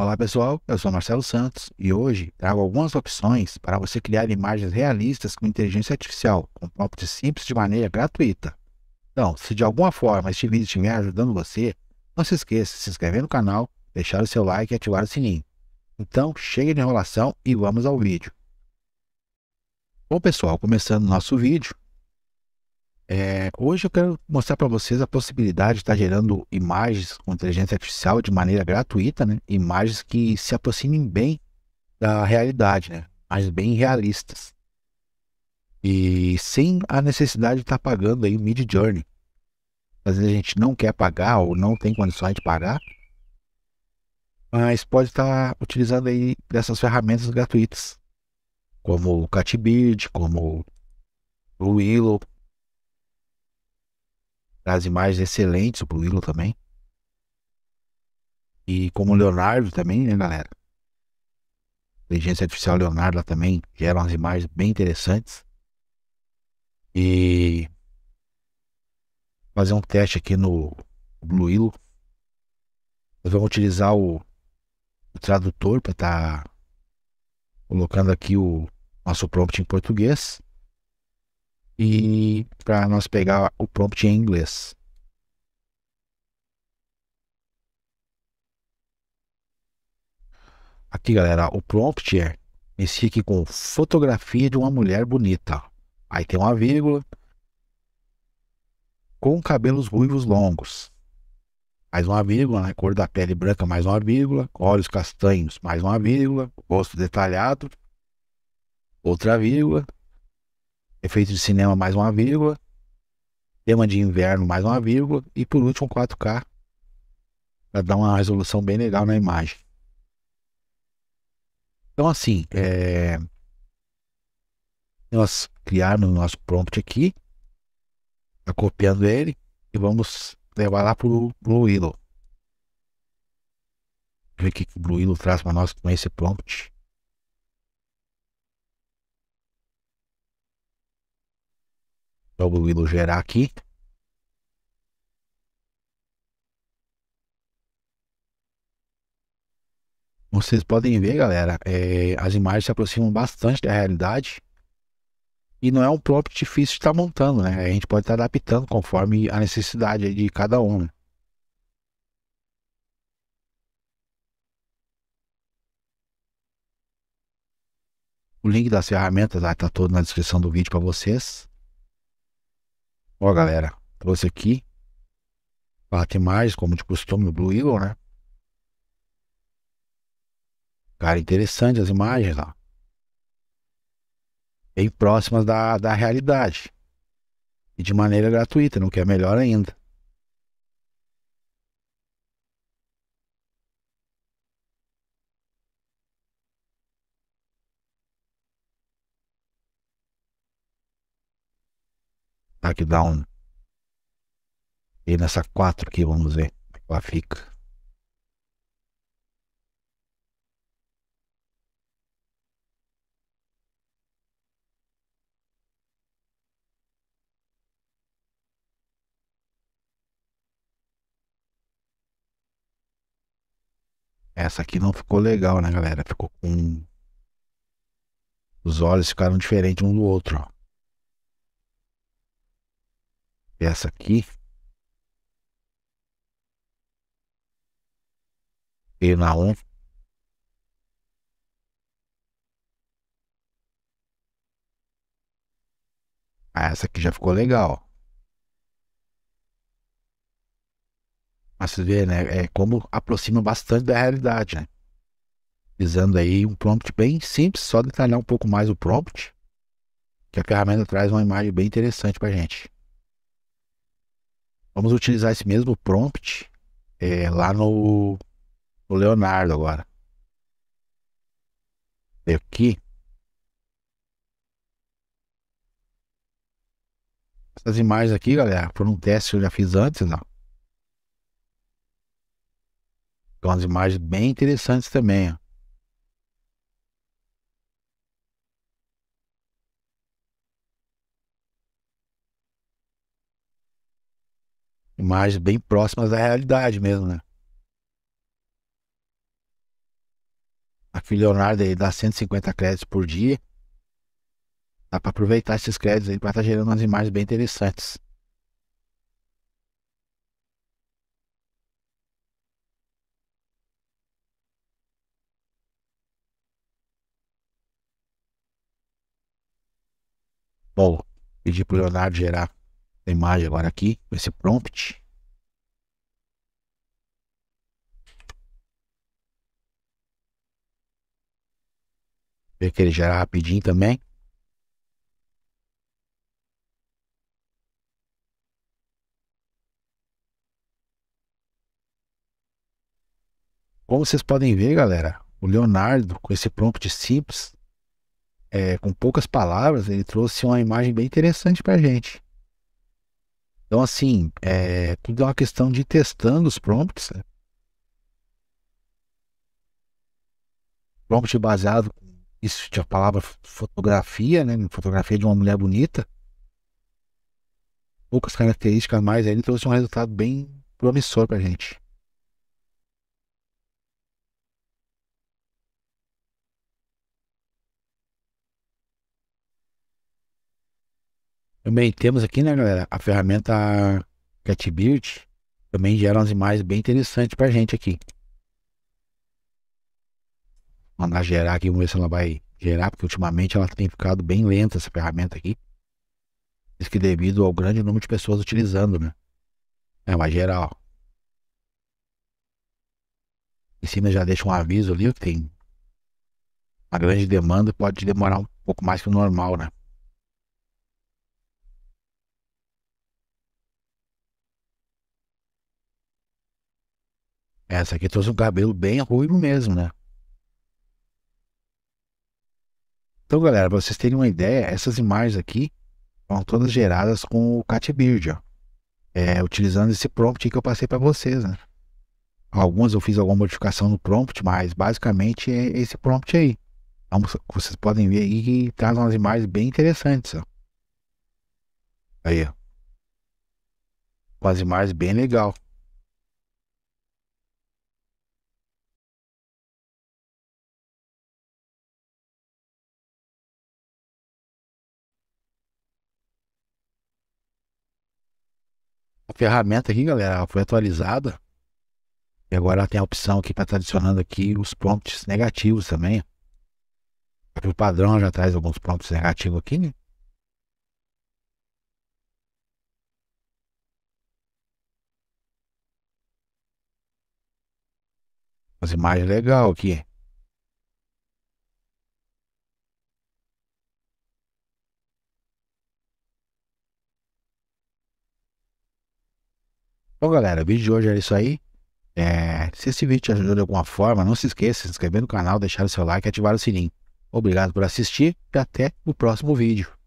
Olá pessoal, eu sou Marcelo Santos e hoje trago algumas opções para você criar imagens realistas com inteligência artificial, com prompts simples de maneira gratuita. Então, se de alguma forma este vídeo estiver ajudando você, não se esqueça de se inscrever no canal, deixar o seu like e ativar o sininho. Então, chega de enrolação e vamos ao vídeo. Bom pessoal, começando nosso vídeo, é, hoje eu quero mostrar para vocês a possibilidade de estar tá gerando imagens com inteligência artificial de maneira gratuita, né? Imagens que se aproximem bem da realidade, né? Mas bem realistas. E sem a necessidade de estar tá pagando aí o Mid Journey. Às vezes a gente não quer pagar ou não tem condições de pagar, mas pode estar tá utilizando aí dessas ferramentas gratuitas, como o Catbird, como o Willow, as imagens excelentes, o Willow também. E como o Leonardo também, né, galera? Inteligência Artificial Leonardo lá também gera umas imagens bem interessantes. E fazer um teste aqui no Blue Willow. Nós vamos utilizar o, o tradutor para estar tá colocando aqui o nosso prompt em português e para nós pegar o prompt em inglês. Aqui, galera, o prompt é esse aqui com fotografia de uma mulher bonita. Aí tem uma vírgula com cabelos ruivos longos. Mais uma vírgula, né? cor da pele branca, mais uma vírgula, olhos castanhos, mais uma vírgula, rosto detalhado, outra vírgula, Efeito de cinema, mais uma vírgula. Tema de inverno, mais uma vírgula. E por último, 4K. Para dar uma resolução bem legal na imagem. Então, assim, é... nós criamos o nosso prompt aqui, tá copiando ele e vamos levar lá para o Blue Willow. Ver o que o Blue Willow traz para nós com esse prompt. Joga o Willow gerar aqui. Vocês podem ver, galera, é, as imagens se aproximam bastante da realidade. E não é um próprio difícil de estar tá montando, né? A gente pode estar tá adaptando conforme a necessidade de cada um. Né? O link das ferramentas está ah, todo na descrição do vídeo para vocês. Ó, galera, trouxe aqui. Bate mais, como de costume, o Blue Eagle, né? Cara, interessante as imagens lá. Bem próximas da, da realidade. E de maneira gratuita, não que é melhor ainda. down E nessa 4 aqui, vamos ver como fica. Essa aqui não ficou legal, né, galera? Ficou com. Os olhos ficaram diferentes um do outro, ó essa aqui. E na 1. Ah, essa aqui já ficou legal. Mas você vê, né? É como aproxima bastante da realidade, né? Visando aí um prompt bem simples, só detalhar um pouco mais o prompt. Que a ferramenta traz uma imagem bem interessante pra gente. Vamos utilizar esse mesmo prompt é, lá no, no Leonardo agora. aqui. Essas imagens aqui, galera, foram um teste que eu já fiz antes, não. São então, imagens bem interessantes também, ó. imagens bem próximas da realidade mesmo, né? A filha Leonardo aí dá 150 créditos por dia. Dá para aproveitar esses créditos aí para estar tá gerando umas imagens bem interessantes. Bom, pedi o Leonardo gerar a imagem agora aqui, com esse é prompt. Ver que ele gera rapidinho também. Como vocês podem ver, galera, o Leonardo, com esse prompt simples, é, com poucas palavras, ele trouxe uma imagem bem interessante para a gente. Então, assim, é, tudo é uma questão de ir testando os prompts. Né? Prompt baseado tinha a palavra fotografia, né? Fotografia de uma mulher bonita. Poucas características mais, ele trouxe um resultado bem promissor pra gente. Também temos aqui, né, galera, a ferramenta CatBuild. Também gera umas imagens bem interessantes pra gente aqui mandar gerar aqui, vamos ver se ela vai gerar, porque ultimamente ela tem ficado bem lenta essa ferramenta aqui. Isso que devido ao grande número de pessoas utilizando, né? É, mas ó. Em cima já deixa um aviso ali que tem uma grande demanda, pode demorar um pouco mais que o normal, né? Essa aqui trouxe um cabelo bem ruivo mesmo, né? Então, galera, para vocês terem uma ideia, essas imagens aqui são todas geradas com o CatBeard, ó. É, utilizando esse prompt que eu passei para vocês, né? Algumas eu fiz alguma modificação no prompt, mas basicamente é esse prompt aí. Então, vocês podem ver aí que traz umas imagens bem interessantes, ó. Aí, ó. Com as imagens bem legal. ferramenta aqui, galera, ela foi atualizada. E agora ela tem a opção aqui para estar tá adicionando aqui os prompts negativos também. O padrão já traz alguns prompts negativos aqui, né? As imagens legal aqui. Bom, galera, o vídeo de hoje era isso aí. É, se esse vídeo te ajudou de alguma forma, não se esqueça de se inscrever no canal, deixar o seu like e ativar o sininho. Obrigado por assistir e até o próximo vídeo.